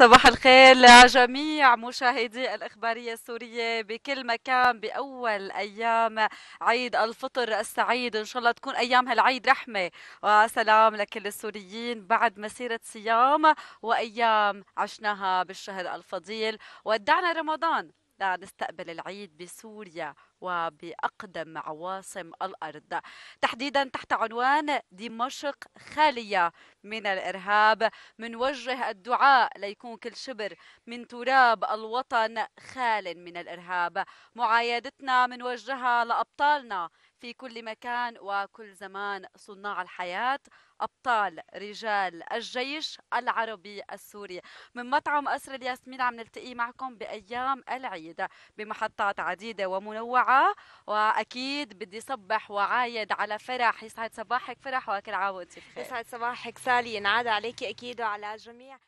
صباح الخير لجميع مشاهدي الإخبارية السورية بكل مكان بأول أيام عيد الفطر السعيد إن شاء الله تكون أيام هالعيد رحمة وسلام لكل السوريين بعد مسيرة صيام وأيام عشناها بالشهر الفضيل ودعنا رمضان لنستقبل العيد بسوريا وبأقدم عواصم الأرض تحديدا تحت عنوان دمشق خالية من الإرهاب منوجه الدعاء ليكون كل شبر من تراب الوطن خال من الإرهاب معايدتنا منوجهها لأبطالنا في كل مكان وكل زمان صناع الحياة أبطال رجال الجيش العربي السوري من مطعم أسر الياسمين عم نلتقي معكم بأيام العيد بمحطات عديدة ومنوعة وأكيد بدي صبح وعايد على فرح يسعد صباحك فرح وكل عام وأنت بخير يسعد صباحك سالي ينعاد عليكي أكيد وعلى جميع